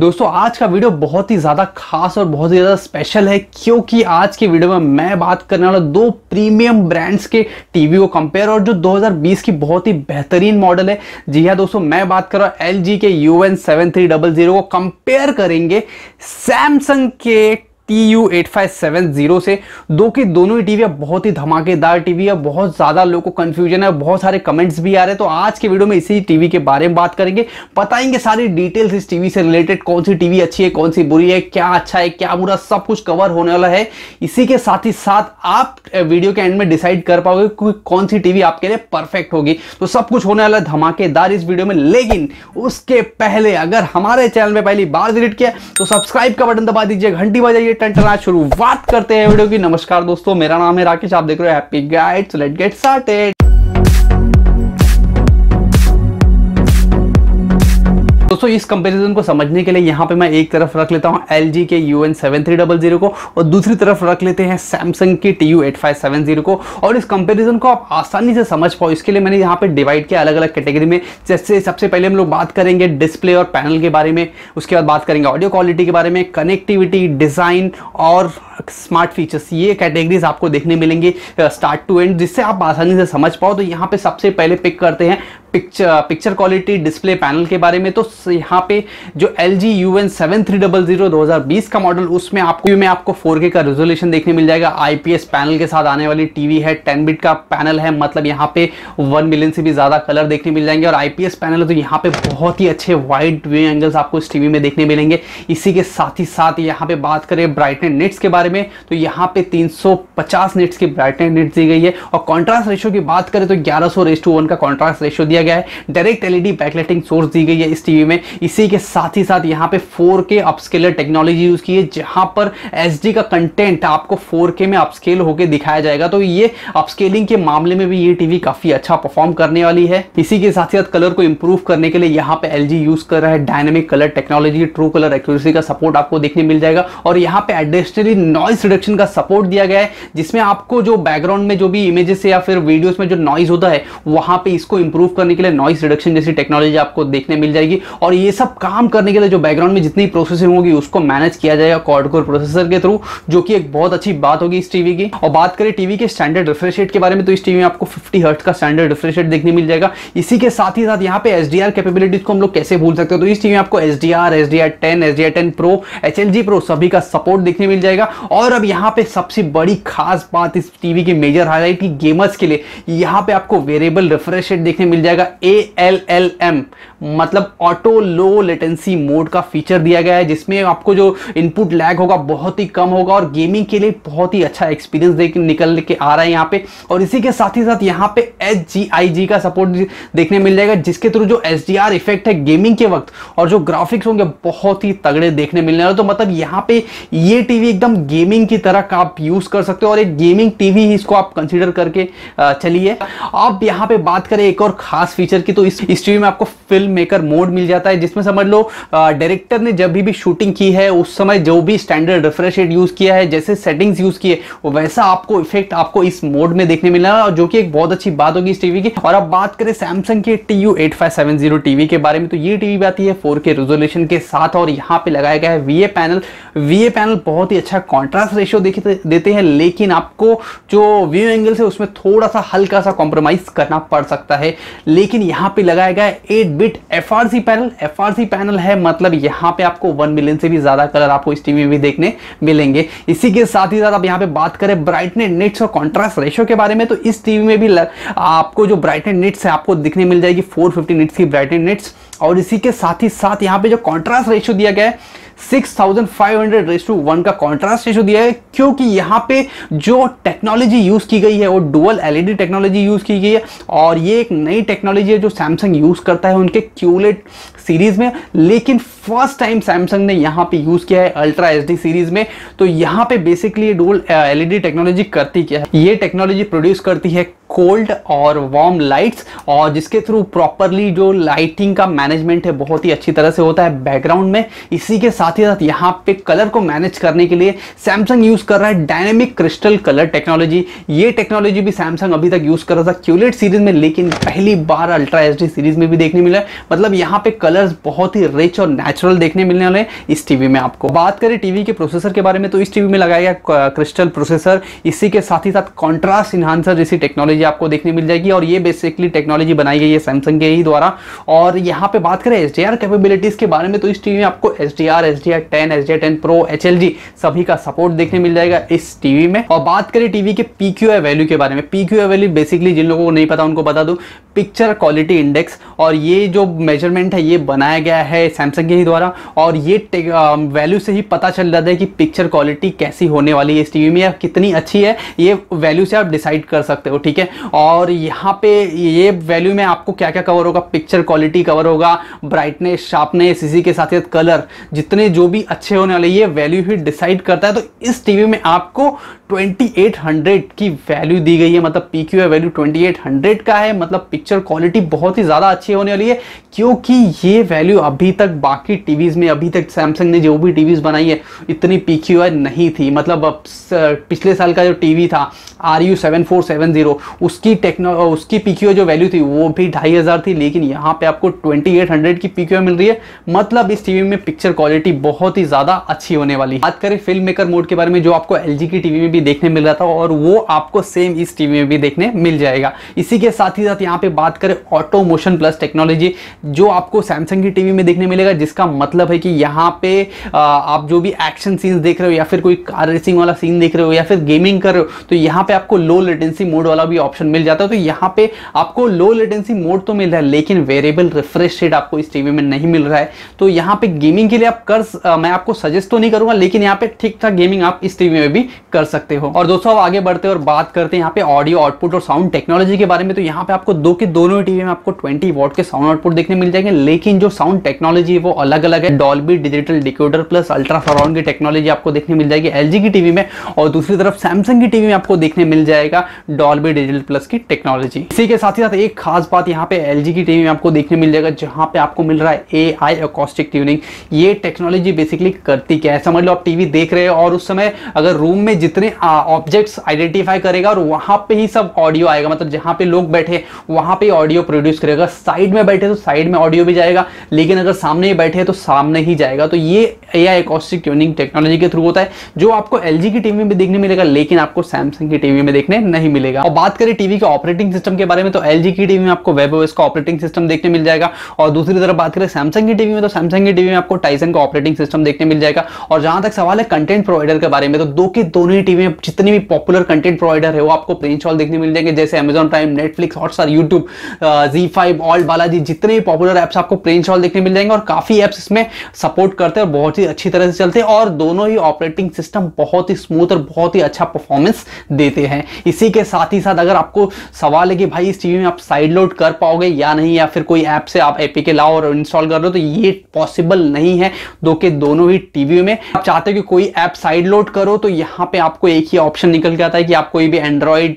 दोस्तों आज का वीडियो बहुत ही ज़्यादा खास और बहुत ही ज़्यादा स्पेशल है क्योंकि आज के वीडियो में मैं बात करने वाला दो प्रीमियम ब्रांड्स के टीवी को कंपेयर और जो 2020 की बहुत ही बेहतरीन मॉडल है जी हाँ दोस्तों मैं बात कर रहा हूँ L G U N seven three double zero को कंपेयर करेंगे सैमसंग के T U eight five seven zero से दो की दोनों ही टीवी बहुत ही धमाकेदार टीवी है बहुत ज़्यादा लोगों को कंफ्यूजन है बहुत सारे कमेंट्स भी आ रहे हैं तो आज के वीडियो में इसी टीवी के बारे में बात करेंगे बताएंगे सारी डिटेल्स इस टीवी से रिलेटेड कौन सी टीवी अच्छी है कौन सी बुरी है क्या अच्छा है क्या बुरा सब कुछ कवर होने वाला है इसी के साथ ही साथ आप वीडियो के एंड में डिसाइड कर पाओगे कौन सी टीवी आपके लिए परफेक्ट होगी तो सब कुछ होने वाला धमाकेदार इस वीडियो में लेकिन उसके पहले अगर हमारे चैनल में पहली बार विजिट किया तो सब्सक्राइब का बटन दबा दीजिए घंटी बजाइए टंटना शुरू बात करते हैं वीडियो की नमस्कार दोस्तों मेरा नाम है राकेश आप देख रहे हो happy guides let get started दोस्तों इस कंपैरिजन को समझने के लिए यहाँ पे मैं एक तरफ रख लेता हूँ L G U N seven three double zero को और दूसरी तरफ रख लेते हैं सैमसंग की T U eight five seven zero को और इस कंपैरिजन को आप आसानी से समझ पाओ इसके लिए मैंने यहाँ पे डिवाइड किया अलग अलग कैटेगरी में जैसे सबसे पहले हम लोग बात करेंगे डिस्प्ले और पैनल के बारे में उसके बाद बात करेंगे ऑडियो क्वालिटी के बारे में कनेक्टिविटी डिज़ाइन और स्मार्ट फीचर्स ये कैटेगरीज आपको देखने मिलेंगी स्टार्ट टू एंड जिससे आप आसानी से समझ पाओ तो यहाँ पे सबसे पहले पिक करते हैं picture picture quality display panel के बारे में तो यहाँ पे जो L G U N seven three double zero दो हज़ार बीस का मॉडल उसमें आपको में आपको फोर के का रेजोल्यूशन देखने मिल जाएगा आईपीएस पैनल के साथ आने वाली टीवी है टेन बिट का पैनल है मतलब यहाँ पे वन मिलियन से भी ज़्यादा कलर देखने मिल जाएंगे और आईपीएस पैनल है तो यहाँ पे बहुत ही अच्छे वाइड व्यू एंगल्स आपको इस टीवी में देखने मिलेंगे इसी के साथ ही साथ यहाँ पे बात करें ब्राइटनेस नेट्स के बारे में तो यहाँ पे तीन सौ पचास नेट्स की ब्राइटनेस नेट्स दी गई है और कॉन्ट्रास्ट रेशो की बात करें तो ग्यारह सौ रेस टू वन का कॉन्ट्रास्ट रेशो दिया दिया गया है डायरेक्ट एलईडी बैकलाइटिंग सोर्स दी गई है इस टीवी में इसी के साथ ही साथ यहाँ पे 4K अपस्केलर टेक्नोलॉजी यूज़ की है जहां पर एच का कंटेंट आपको 4K में अपस्केल होकर दिखाया जाएगा तो ये अपस्केलिंग के मामले में भी ये टीवी काफ़ी अच्छा परफॉर्म करने वाली है इसी के साथ ही साथ कलर को इंप्रूव करने के लिए यहाँ पे एल यूज़ कर रहा है dynamic colour technology true colour accuracy का सपोर्ट आपको देखने मिल जाएगा और यहाँ पे एडिशनली नॉइस रिडक्शन का सपोर्ट दिया गया है जिसमें आपको जो बैकग्राउंड में जो भी इमेजेस या फिर वीडियोस में जो नॉइज होता है वहां पे इसको इंप्रूव करने करने के लिए नॉइस रिडक्शन जैसी टेक्नोलॉजी आपको देखने मिल जाएगी और ये सब काम करने के लिए जो बैकग्राउंड में जितनी प्रोसेसिंग होगी उसको मैनेज किया जाएगा कॉर्ड कोर प्रोसेसर के थ्रू जो कि एक बहुत अच्छी बात होगी इस टीवी की और बात करें टीवी के स्टैंडर्ड रिफ्रेश रेट के बारे में तो इस टीवी में आपको फिफ्टी हर्ट का स्टैंडर्ड रिफ्रेश रेट देखने मिल जाएगा इसी के साथ ही साथ यहाँ पे एस कैपेबिलिटीज को हम लोग कैसे भूल सकते हैं तो इस टीवी में आपको S D R S D R ten S D R ten pro H L G pro सभी का सपोर्ट देखने मिल जाएगा और अब यहाँ पे सबसे बड़ी खास बात इस टीवी की मेजर हाईलाइट की गेमर्स के लिए यहाँ पे आपको वेरिएबल रिफ्रेश रेट देखने मिल जाएगा जाएगा ए एल एल एम मतलब ऑटो लो लेटेंसी मोड का फीचर दिया गया है जिसमें आपको जो इनपुट लैग होगा बहुत ही कम होगा और गेमिंग के लिए बहुत ही अच्छा एक्सपीरियंस देख निकल के आ रहा है यहाँ पे और इसी के साथ ही साथ यहाँ पे एच जी आई जी का सपोर्ट देखने मिल जाएगा जिसके थ्रू जो एस डी आर इफेक्ट है गेमिंग के वक्त और जो ग्राफिक्स होंगे बहुत ही तगड़े देखने मिलने वाले तो मतलब यहाँ पे ये टीवी एकदम गेमिंग की तरह का आप यूज कर सकते हो और एक गेमिंग टीवी ही इसको आप कंसिडर करके चलिए अब यहाँ पे बात करें एक और खास खास फीचर की तो इस टीवी में आपको फिल्म मेकर मोड मिल जाता है जिसमें समझ लो डायरेक्टर ने जब भी, भी शूटिंग की है उस समय जो भी स्टैंडर्ड रिफ्रेश रेट यूज़ किया है जैसे सेटिंग्स यूज़ किए वैसा आपको इफेक्ट आपको इस मोड में देखने मिला है जो कि एक बहुत अच्छी बात होगी इस टीवी की और अब बात करें सैमसंग के टी यू टीवी के बारे में तो ये टीवी भी आती है फोर के रेजोल्यूशन के साथ और यहाँ पे लगाया गया है वी पैनल वी पैनल बहुत ही अच्छा कॉन्ट्रास्ट रेशियो देते हैं लेकिन आपको जो व्यू एंगल है उसमें थोड़ा सा हल्का सा कॉम्प्रोमाइज करना पड़ सकता है लेकिन लेकिन यहाँ पे लगाया गया eight bit F panel F panel है मतलब यहाँ पे आपको वन मिलियन से भी ज़्यादा कलर आपको इस टीवी में भी देखने मिलेंगे इसी के साथ ही साथ आप यहाँ पे बात करें ब्राइटनेट नेट्स और कॉन्ट्रास्ट रेशियो के बारे में तो इस टीवी में भी लग, आपको जो ब्राइटनेट नेट्स है आपको दिखने मिल जाएगी फोर फिफ्टी की ब्राइटनेट नेट्स और इसी के साथ ही साथ यहाँ पे जो कॉन्ट्रास्ट रेशियो दिया गया है 6500 रेस टू वन का कॉन्ट्रास्ट रेशो दिया है क्योंकि यहाँ पे जो टेक्नोलॉजी यूज़ की गई है वो डुअल एलईडी टेक्नोलॉजी यूज़ की गई है और ये एक नई टेक्नोलॉजी है जो सैमसंग यूज़ करता है उनके क्यूलेट सीरीज़ में लेकिन फर्स्ट टाइम सैमसंग ने यहाँ पे यूज़ किया है अल्ट्रा एच सीरीज़ में तो यहाँ पे बेसिकली ये डुअल एलईडी टेक्नोलॉजी करती क्या है ये टेक्नोलॉजी प्रोड्यूस करती है कोल्ड और वार्म लाइट्स और जिसके थ्रू प्रॉपरली जो लाइटिंग का मैनेजमेंट है बहुत ही अच्छी तरह से होता है बैकग्राउंड में इसी के साथ साथ ही साथ यहाँ पे कलर को मैनेज करने के लिए सैमसंग यूज़ कर रहा है डायनेमिक क्रिस्टल कलर टेक्नोलॉजी ये टेक्नोलॉजी भी सैमसंग अभी तक यूज़ कर रहा था क्यूलेट सीरीज में लेकिन पहली बार अल्ट्रा एच सीरीज में भी देखने मिला है मतलब यहाँ पे कलर बहुत ही रिच और नेचुरल देखने मिलने वाले इस टीवी में आपको बात करें टीवी के प्रोसेसर के बारे में तो इस टीवी में लगाया गया क्रिस्टल प्रोसेसर इसी के साथ ही साथ कॉन्ट्रास्ट इन्हांसर जैसी टेक्नोलॉजी आपको देखने मिल जाएगी और ये बेसिकली टेक्नोलॉजी बनाई गई है सैमसंग के ही द्वारा और यहाँ पे बात करें एच कैपेबिलिटीज़ के बारे में तो इस टीवी में आपको H D R S D R ten S D R ten pro H L G सभी का सपोर्ट देखने मिल जाएगा इस टीवी में और बात करें टीवी के पी क्यू वैल्यू के बारे में पी क्यू वैल्यू बेसिकली जिन लोगों को नहीं पता उनको बता दूँ पिक्चर क्वालिटी इंडेक्स और ये जो मेजरमेंट है ये बनाया गया है सैमसंग के ही द्वारा और ये वैल्यू से ही पता चल जाता है कि पिक्चर क्वालिटी कैसी होने वाली है इस टीवी में या कितनी अच्छी है ये वैल्यू से आप डिसाइड कर सकते हो ठीक है और यहाँ पे ये वैल्यू में आपको क्या क्या कवर होगा पिक्चर क्वालिटी कवर होगा ब्राइटनेस शार्पनेस इसी के साथ साथ कलर जितने जो भी अच्छे होने वाले ये वैल्यू ही डिसाइड करता है तो इस टीवी में आपको 2800 की वैल्यू दी गई है मतलब पी वैल्यू 2800 का है मतलब पिक्चर क्वालिटी बहुत ही ज़्यादा अच्छी होने वाली है क्योंकि ये वैल्यू अभी तक बाकी टीवीज़ में अभी तक सैमसंग ने जो भी टीवीज़ बनाई है इतनी पी नहीं थी मतलब पिछले साल का जो टीवी था R U seven four seven zero उसकी टेक्नो उसकी पी जो वैल्यू थी वो भी ढाई हज़ार थी लेकिन यहाँ पे आपको ट्वेंटी एट हंड्रेड की पी मिल रही है मतलब इस टीवी में पिक्चर क्वालिटी बहुत ही ज़्यादा अच्छी होने वाली बात करें फिल्म मेकर मोड के बारे में जो आपको एल की टीवी में भी देखने मिल रहा था और वो आपको सेम इस टीवी में भी देखने मिल जाएगा इसी के साथ ही साथ यहाँ पे बात करें ऑटो मोशन प्लस टेक्नोलॉजी जो आपको सैमसंग की टीवी में देखने मिलेगा जिसका मतलब है कि यहाँ पे आप जो भी एक्शन सीन्स देख रहे हो या फिर कोई कार रेसिंग वाला सीन देख रहे हो या फिर गेमिंग कर रहे हो तो यहाँ पे आपको लो लेटेंसी मोड वाला भी ऑप्शन मिल जाता है तो यहाँ पे आपको लो लेटेंसी मोड तो मिल रहा है लेकिन वेरिएबल रिफ्रेश रेट आपको इस टीवी में नहीं मिल रहा है तो यहाँ पे गेमिंग के लिए आप कर मैं आपको सजेस्ट तो नहीं करूंगा लेकिन यहाँ पे ठीक ठाक गेमिंग आप इस टीवी में भी कर सकते हो और दोस्तों अब आगे बढ़ते और बात करते हैं यहाँ पे ऑडियो आउटपुट और साउंड टेक्नोलॉजी के बारे में तो यहाँ पे आपको दो कि दोनों टीवी में आपको 20 वॉट के साउंड आउटपुट देखने मिल जाएंगे लेकिन जो साउंड टेक्नोलॉजी है वो अलग अलग है Dolby digital decoder plus ultra surround की टेक्नोलॉजी आपको देखने मिल जाएगी एल की टीवी में और दूसरी तरफ सैमसंग की टीवी में आपको देखने मिल जाएगा डॉल्बी डिजिटल प्लस की टेक्नोलॉजी इसी के साथ ही साथ एक खास बात यहाँ पे एल की टीवी में आपको देखने मिल जाएगा जहाँ पे आपको मिल रहा है ए आई अकोस्टिक ट्यूनिंग ये टेक्नोलॉजी बेसिकली करती क्या है समझ लो आप टीवी देख रहे हो और उस समय अगर रूम में जितने ऑब्जेक्ट्स आइडेंटिफाई करेगा और वहां पे ही सब ऑडियो आएगा मतलब जहां पे लोग बैठे वहां यहाँ पे ऑडियो प्रोड्यूस करेगा साइड में बैठे तो साइड में ऑडियो भी जाएगा लेकिन अगर सामने ही बैठे तो सामने ही जाएगा तो ये एआई ट्यूनिंग टेक्नोलॉजी के थ्रू होता है जो आपको एल की टीवी में देखने मिलेगा लेकिन आपको सैमसंग की टीवी में देखने नहीं मिलेगा और बात करें टीवी के ऑपरेटिंग सिस्टम के बारे में तो एल की टीवी में आपको वेब का ऑपरेटिंग सिस्टम देखने मिल जाएगा और दूसरी तरफ बात करें सैमसंग की टीवी में तो सैमसंग की टीवी में आपको टाइसन का ऑपरेटिंग सिस्टम देखने मिल जाएगा और जहां तक सवाल है कंटेंट प्रोवाइडर के बारे में तो दो के दोनों ही टीवी में जितनी भी पॉपुलर कंटेंट प्रोवाइडर है वो आपको प्रिंच हॉल देखने मिल जाएंगे जैसे Amazon Prime Netflix Hotstar YouTube YouTube Zee five Alt Balaji जितने भी पॉपुलर ऐप्स आपको प्लेन शॉल देखने मिल जाएंगे और काफ़ी ऐप्स इसमें सपोर्ट करते हैं और बहुत ही अच्छी तरह से चलते हैं और दोनों ही ऑपरेटिंग सिस्टम बहुत ही स्मूथ और बहुत ही अच्छा परफॉर्मेंस देते हैं इसी के साथ ही साथ अगर आपको सवाल है कि भाई इस टीवी में आप साइड लोड कर पाओगे या नहीं या फिर कोई ऐप से आप एपी के लाओ और इंस्टॉल कर लो तो ये पॉसिबल नहीं है दो के दोनों ही टीवी में आप चाहते हो कि कोई ऐप साइड लोड करो तो यहाँ पे आपको एक ही ऑप्शन निकल के आता है कि आप कोई भी एंड्रॉइड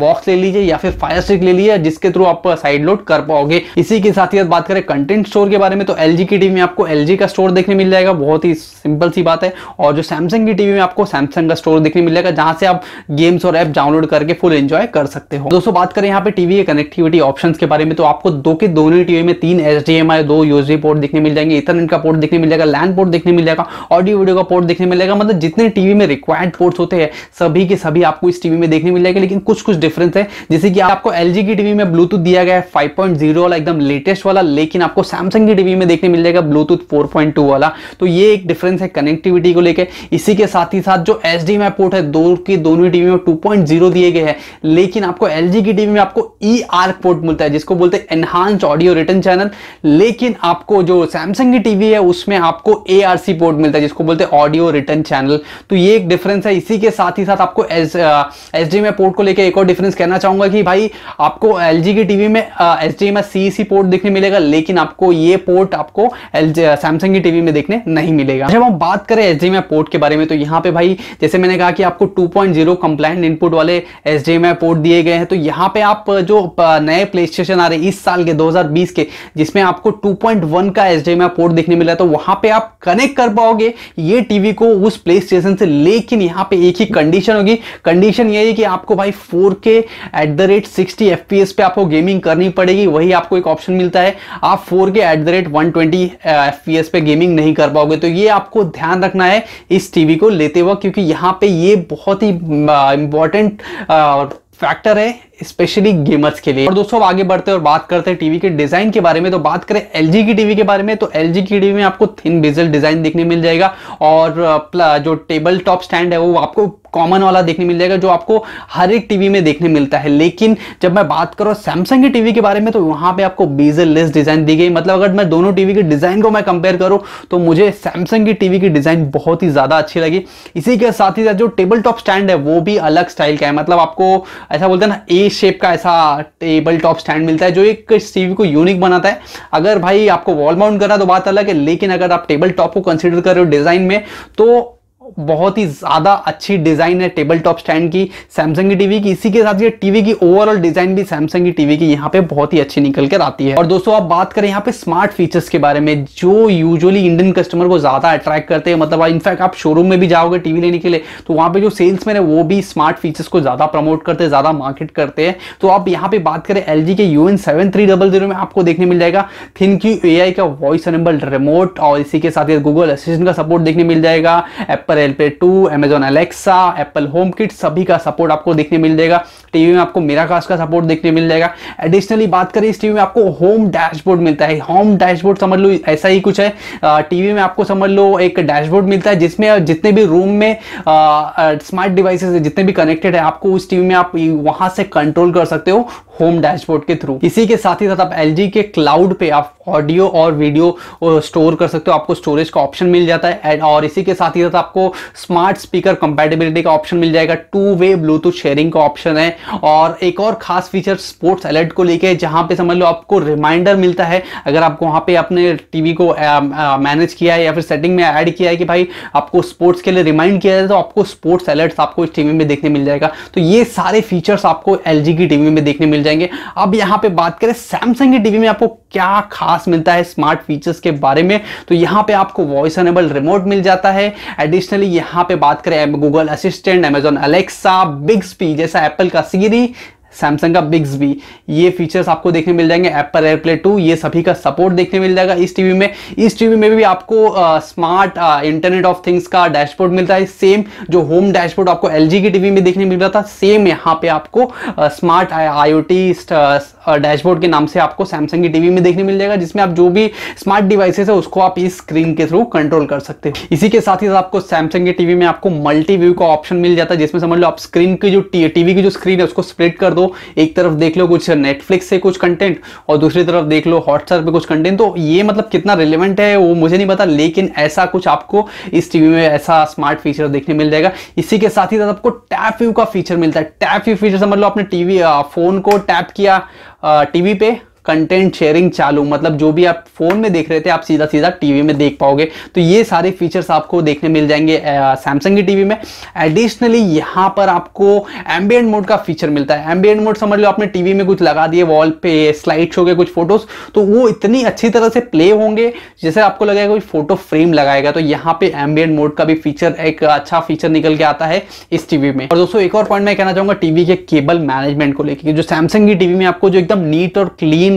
बॉक्स ले लीजिए या फिर फायर स्टिक ले लीजिए जिसके थ्रू आप साइड लोड कर पाओगे इसी के साथ ही बात करें कंटेंट स्टोर के बारे में तो एल की टीवी में आपको एल का स्टोर देखने मिल जाएगा बहुत ही सिंपल सी बात है और जो सैमसंग की टीवी में आपको सैमसंग का स्टोर देखने मिल जाएगा जहां से आप गेम्स और ऐप डाउनलोड करके फुल एंजॉय कर सकते हो दोस्तों बात करें यहाँ पे टीवी के कनेक्टिविटी ऑप्शन के बारे में तो आपको दो के दोनों टीवी में तीन एच दो यूएसबी पोर्ट देखने मिल जाएंगे इथरनेट का पोर्ट देखने मिल जाएगा लैंड पोर्ट देखने मिल जाएगा ऑडियो वीडियो का पोर्ट देखने मिलेगा मतलब जितने टीवी में रिक्वायर्ड पोर्ट्स होते हैं सभी के सभी आपको इस टीवी में देखने मिल जाएगा लेकिन कुछ कुछ डिफरेंस है जैसे कि आपको एल की टीवी में ब्लू ब्लूटूथ दिया गया है 5.0 वाला एकदम लेटेस्ट वाला लेकिन आपको सैमसंग की टीवी में देखने मिल जाएगा ब्लूटूथ 4.2 वाला तो ये एक डिफरेंस है कनेक्टिविटी को लेकर इसी के साथ ही साथ जो एच डी पोर्ट है दो की दोनों टीवी में 2.0 दिए गए हैं लेकिन आपको एल की टीवी में आपको ई आर्क पोर्ट मिलता है जिसको बोलते हैं एनहांस ऑडियो रिटर्न चैनल लेकिन आपको जो सैमसंग की टीवी है उसमें आपको ए पोर्ट मिलता है जिसको बोलते हैं ऑडियो रिटर्न चैनल तो ये एक डिफरेंस है इसी के साथ ही साथ आपको एच डी पोर्ट को लेकर एक और डिफरेंस कहना चाहूंगा कि भाई आपको एल की टीवी में H D M C port देखने मिलेगा लेकिन आपको ये पोर्ट आपको सैमसंग की टीवी में देखने नहीं मिलेगा जब हम बात करें एच पोर्ट के बारे में तो यहाँ पे भाई जैसे मैंने कहा कि आपको 2.0 कंप्लाइंट इनपुट वाले एच पोर्ट दिए गए हैं तो यहाँ पे आप जो नए प्ले स्टेशन आ रहे इस साल के 2020 के जिसमें आपको 2.1 का एच पोर्ट देखने मिला तो वहां पे आप कनेक्ट कर पाओगे ये टीवी को उस प्ले स्टेशन से लेकिन यहाँ पे एक ही कंडीशन होगी कंडीशन ये है कि आपको भाई four K at the rate sixty F पे आपको गेमिंग करनी पड़ेगी वही आपको एक ऑप्शन मिलता है आप four K at the rate one twenty F P S पे गेमिंग नहीं कर पाओगे तो ये आपको ध्यान रखना है इस टीवी को लेते वक्त क्योंकि यहाँ पे ये बहुत ही इंपॉर्टेंट uh, फैक्टर uh, है स्पेशली गेमर्स के लिए और दोस्तों आगे बढ़ते हैं और बात करते हैं टीवी के डिजाइन के बारे में तो बात करें एल की टीवी के बारे में तो एल की टीवी में आपको थिन बेजल डिजाइन देखने मिल जाएगा और uh, जो टेबल टॉप स्टैंड है वो आपको कॉमन वाला देखने मिल जाएगा जो आपको हर एक टीवी में देखने मिलता है लेकिन जब मैं बात करूँ सैमसंग की टीवी के बारे में तो वहाँ पे आपको बेजल लेस डिज़ाइन दी गई मतलब अगर मैं दोनों टीवी के डिज़ाइन को मैं कंपेयर करूँ तो मुझे सैमसंग की टीवी की डिज़ाइन बहुत ही ज़्यादा अच्छी लगी इसी के साथ ही साथ जो टेबल टॉप स्टैंड है वो भी अलग स्टाइल का है मतलब आपको ऐसा बोलते हैं ना ए शेप का ऐसा टेबल टॉप स्टैंड मिलता है जो एक टीवी को यूनिक बनाता है अगर भाई आपको वॉल माउंट करना तो बात अलग है लेकिन अगर आप टेबल टॉप को कंसिडर कर रहे हो डिज़ाइन में तो बहुत ही ज़्यादा अच्छी डिज़ाइन है टेबल टॉप स्टैंड की सैमसंग की टीवी की इसी के साथ ये टीवी की ओवरऑल डिज़ाइन भी सैमसंग की टीवी की यहाँ पे बहुत ही अच्छी निकल कर आती है और दोस्तों आप बात करें यहाँ पे स्मार्ट फीचर्स के बारे में जो यूजुअली इंडियन कस्टमर को ज़्यादा अट्रैक्ट करते हैं मतलब इनफैक्ट आप शोरूम में भी जाओगे टीवी लेने के लिए तो वहां पर जो सेल्समैन है वो भी स्मार्ट फीचर्स को ज़्यादा प्रमोट करते हैं ज़्यादा मार्केट करते हैं तो आप यहाँ पे बात करें एल के यू एन में आपको देखने मिल जाएगा थिंक यू ए का वॉइस अनेबल रिमोट और इसी के साथ गूगल असिस्टेंट का सपोर्ट देखने मिल जाएगा एप्पल पर एल पे two Amazon Alexa Apple home kit सभी का सपोर्ट आपको देखने मिल जाएगा टीवी में आपको मेरा कास्ट का सपोर्ट देखने मिल जाएगा एडिशनली बात करें इस टीवी में आपको होम डैशबोर्ड मिलता है होम डैशबोर्ड समझ लो ऐसा ही कुछ है टीवी में आपको समझ लो एक डैशबोर्ड मिलता है जिसमें जितने भी रूम में स्मार्ट डिवाइसेस जितने भी कनेक्टेड है आपको उस टीवी में आप वहां से कंट्रोल कर सकते हो होम डैशबोर्ड के थ्रू इसी के साथ ही साथ आप एल के क्लाउड पे आप ऑडियो और वीडियो स्टोर कर सकते हो आपको स्टोरेज का ऑप्शन मिल जाता है और इसी के साथ ही साथ आपको स्मार्ट स्पीकर कंपेटेबिलिटी का ऑप्शन मिल जाएगा टू वे ब्लूटूथ शेयरिंग का ऑप्शन है और एक और खास फीचर स्पोर्ट्स अलर्ट को लेके जहां पे समझ लो आपको रिमाइंडर मिलता है अगर आपको वहां पे अपने टीवी को मैनेज किया है या फिर सेटिंग में ऐड किया है कि भाई आपको स्पोर्ट्स के लिए रिमाइंड किया जाए तो आपको स्पोर्ट्स अलर्ट्स आपको इस टीवी में देखने मिल जाएगा तो ये सारे फीचर्स आपको एल की टीवी में देखने मिल जाएंगे अब यहां पर बात करें सैमसंग की टीवी में आपको क्या खास मिलता है स्मार्ट फीचर्स के बारे में तो यहां पे आपको वॉइस अनेबल रिमोट मिल जाता है एडिशनल स्पेशली यहाँ पे बात करें Google Assistant Amazon Alexa Bixby जैसा एप्पल का सीरी सैमसंग का बिग्स भी ये फीचर्स आपको देखने मिल जाएंगे एप्पल एयरप्ले टू ये सभी का सपोर्ट देखने मिल जाएगा इस टीवी में इस टीवी में भी आपको स्मार्ट इंटरनेट ऑफ थिंग्स का डैशबोर्ड मिलता है सेम जो होम डैशबोर्ड आपको एल की टीवी में देखने मिल रहा था सेम यहाँ पे आपको स्मार्ट आई डैशबोर्ड के नाम से आपको सैमसंग की टीवी में देखने मिल जाएगा जिसमें आप जो भी स्मार्ट डिवाइसेस है उसको आप इस स्क्रीन के थ्रू कंट्रोल कर सकते हो इसी के साथ ही साथ आपको सैमसंग के टीवी में आपको मल्टी व्यू का ऑप्शन मिल जाता है जिसमें समझ लो आप स्क्रीन की जो टीवी की जो स्क्रीन है उसको स्प्लिट कर दो एक तरफ देख लो कुछ नेटफ्लिक्स से कुछ कंटेंट और दूसरी तरफ देख लो हॉटस्टार पे कुछ कंटेंट तो ये मतलब कितना रिलेवेंट है वो मुझे नहीं पता लेकिन ऐसा कुछ आपको इस टीवी में ऐसा स्मार्ट फीचर देखने मिल जाएगा इसी के साथ ही साथ आपको टैप व्यू का फीचर मिलता है टैप व्यू फीचर समझ लो आपने टीवी फोन को टैप किया टीवी पे कंटेंट शेयरिंग चालू मतलब जो भी आप फ़ोन में देख रहे थे आप सीधा सीधा टीवी में देख पाओगे तो ये सारे फीचर्स आपको देखने मिल जाएंगे सैमसंग की टीवी में एडिशनली यहां पर आपको एम्बियंट मोड का फीचर मिलता है एम्बियंट मोड समझ लो आपने टीवी में कुछ लगा दिए वॉल पे स्लाइड्स हो गए कुछ फोटोज तो वो इतनी अच्छी तरह से प्ले होंगे जैसे आपको लगेगा कोई फोटो फ्रेम लगाएगा तो यहाँ पे एम्बियंट मोड का भी फीचर एक अच्छा फीचर निकल के आता है इस टीवी में और दोस्तों एक और पॉइंट मैं कहना चाहूंगा टीवी के केबल मैनेजमेंट को लेकर जो सैमसंग की टीवी में आपको जो एकदम नीट और क्लीन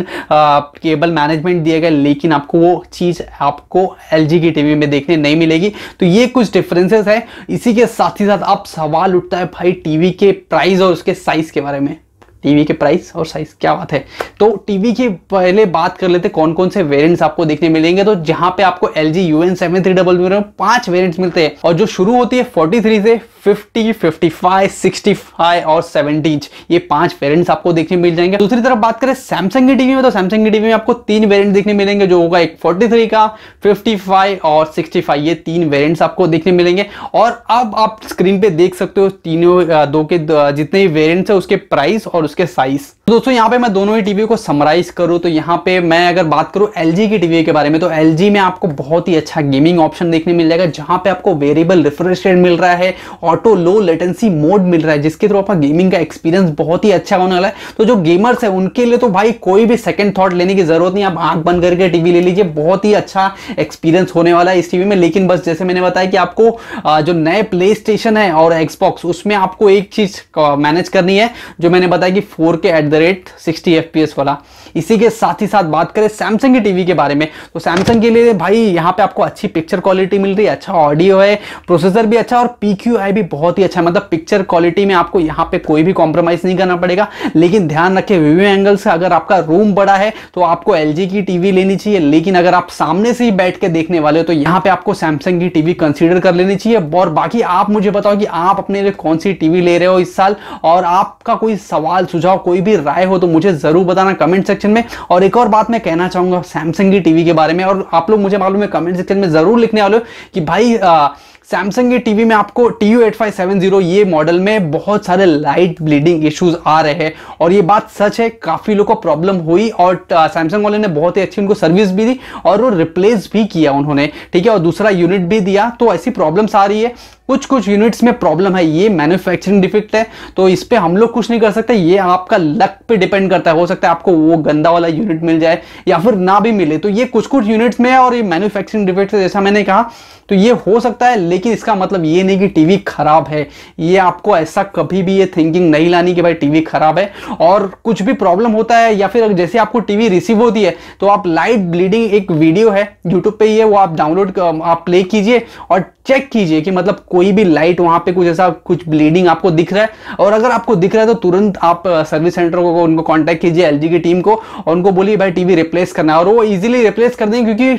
केबल मैनेजमेंट दिया गया लेकिन आपको वो चीज़ आपको एल की टीवी में देखने नहीं मिलेगी तो ये कुछ डिफरेंसेस है इसी के साथ ही साथ अब सवाल उठता है भाई टीवी के प्राइस और उसके साइज़ के बारे में टीवी के प्राइस और साइज क्या बात है तो टीवी की पहले बात कर लेते कौन कौन से वेरिएंट्स आपको देखने मिलेंगे तो जहां पे आपको L G U N seven three double zero पांच वेरियंट्स मिलते हैं और जो शुरू होती है थ्री से 50, 55, 65 और 70 इंच ये पांच वेरिएंट्स आपको देखने मिल जाएंगे दूसरी तरफ बात करें सैमसंग की टीवी में तो सैमसंग की टीवी में आपको तीन वेरिएंट देखने मिलेंगे जो होगा एक 43 का 55 और 65 ये तीन वेरिएंट्स आपको देखने मिलेंगे और अब आप स्क्रीन पे देख सकते हो तीनों दो के जितने वेरियंट्स है उसके प्राइस और उसके साइज तो दोस्तों यहाँ पे मैं दोनों ही टीवी को समराइज करूँ तो यहाँ पे मैं अगर बात करूँ एल की टीवी के बारे में तो एल में आपको बहुत ही अच्छा गेमिंग ऑप्शन देखने मिल जाएगा जहाँ पे आपको वेरिएबल रिफ्रेश रेट मिल रहा है ऑटो लो लेटेंसी मोड मिल रहा है जिसके थ्रू आपका गेमिंग का एक्सपीरियंस बहुत ही अच्छा होने वाला है तो जो गेमर्स है उनके लिए तो भाई कोई भी सेकेंड थॉट लेने की जरूरत नहीं आप आँख बंद करके टीवी ले लीजिए बहुत ही अच्छा एक्सपीरियंस होने वाला है इस टीवी में लेकिन बस जैसे मैंने बताया कि आपको जो नए प्ले स्टेशन है और एक्सबॉक्स उसमें आपको एक चीज मैनेज करनी है जो मैंने बताया कि कि four K at the rate sixty F वाला इसी के साथ ही साथ बात करें सैमसंग की टीवी के बारे में तो सैमसंग के लिए भाई यहाँ पे आपको अच्छी पिक्चर क्वालिटी मिल रही है अच्छा ऑडियो है प्रोसेसर भी अच्छा और पी भी बहुत ही अच्छा है मतलब पिक्चर क्वालिटी में आपको यहाँ पे कोई भी कॉम्प्रोमाइज़ नहीं करना पड़ेगा लेकिन ध्यान रखें व्यू एंगल से अगर आपका रूम बड़ा है तो आपको एल की टीवी लेनी चाहिए लेकिन अगर आप सामने से ही बैठ के देखने वाले हो तो यहाँ पे आपको सैमसंग की टीवी कंसिडर कर लेनी चाहिए और बाकी आप मुझे बताओ कि आप अपने लिए कौन सी टीवी ले रहे हो इस साल और आपका कोई सवाल सुझाव कोई भी राय हो तो मुझे जरूर बताना कमेंट सेक्शन सेक्शन में और एक और बात मैं कहना चाहूंगा सैमसंग की टीवी के बारे में और आप लोग मुझे मालूम है कमेंट सेक्शन में ज़रूर लिखने वाले कि भाई आ, सैमसंग की टीवी में आपको T U eight five seven zero ये मॉडल में बहुत सारे लाइट ब्लीडिंग इश्यूज आ रहे हैं और ये बात सच है काफ़ी लोगों को प्रॉब्लम हुई और सैमसंग वाले ने बहुत ही अच्छी उनको सर्विस भी दी और वो रिप्लेस भी किया उन्होंने ठीक है और दूसरा यूनिट भी दिया तो ऐसी प्रॉब्लम्स आ रही है कुछ कुछ यूनिट्स में प्रॉब्लम है ये मैन्युफैक्चरिंग डिफेक्ट है तो इस पर हम लोग कुछ नहीं कर सकते ये आपका लक पे डिपेंड करता है हो सकता है आपको वो गंदा वाला यूनिट मिल जाए या फिर ना भी मिले तो ये कुछ कुछ यूनिट्स में है और ये मैन्युफैक्चरिंग डिफेक्ट है जैसा मैंने कहा तो ये हो सकता है लेकिन इसका मतलब ये नहीं कि टीवी खराब है ये आपको ऐसा कभी भी ये थिंकिंग नहीं लानी कि भाई टीवी खराब है और कुछ भी प्रॉब्लम होता है या फिर जैसे आपको टीवी रिसीव होती है तो आप लाइट ब्लीडिंग एक वीडियो है यूट्यूब पे है वो आप डाउनलोड आप प्ले कीजिए और चेक कीजिए कि मतलब कोई भी लाइट वहां पे कुछ ऐसा कुछ ब्लीडिंग आपको दिख रहा है और अगर आपको दिख रहा है तो तुरंत आप सर्विस सेंटर को उनको कांटेक्ट कीजिए एल की टीम को और उनको बोलिए भाई टीवी रिप्लेस करना है और वो इजिली रिप्लेस कर देंगे क्योंकि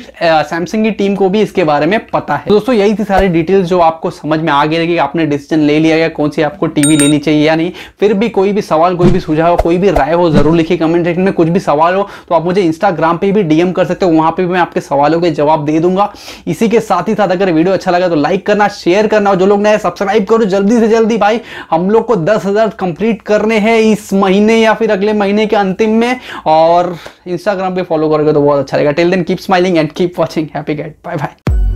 सैमसंग की टीम को भी इसके बारे में पता है तो दोस्तों यही थी सारी डिटेल्स जो आपको समझ में आ आगे कि आपने डिसीजन ले लिया या कौन सी आपको टीवी लेनी चाहिए या नहीं फिर भी कोई भी सवाल कोई भी सुझाव कोई भी राय हो जरूर लिखिए कमेंट सेक्शन में कुछ भी सवाल हो तो आप मुझे इंस्टाग्राम पर भी डीएम कर सकते हो वहां पर भी मैं आपके सवालों के जवाब दे दूंगा इसी के साथ ही साथ अगर वीडियो अच्छा लगा तो लाइक करना शेयर करना और जो लोग नए सब्सक्राइब करो जल्दी से जल्दी भाई हम लोग को दस हजार कंप्लीट करने हैं इस महीने या फिर अगले महीने के अंतिम में और इंस्टाग्राम पे फॉलो करोगे तो बहुत अच्छा रहेगा till then keep smiling and keep watching happy gate bye bye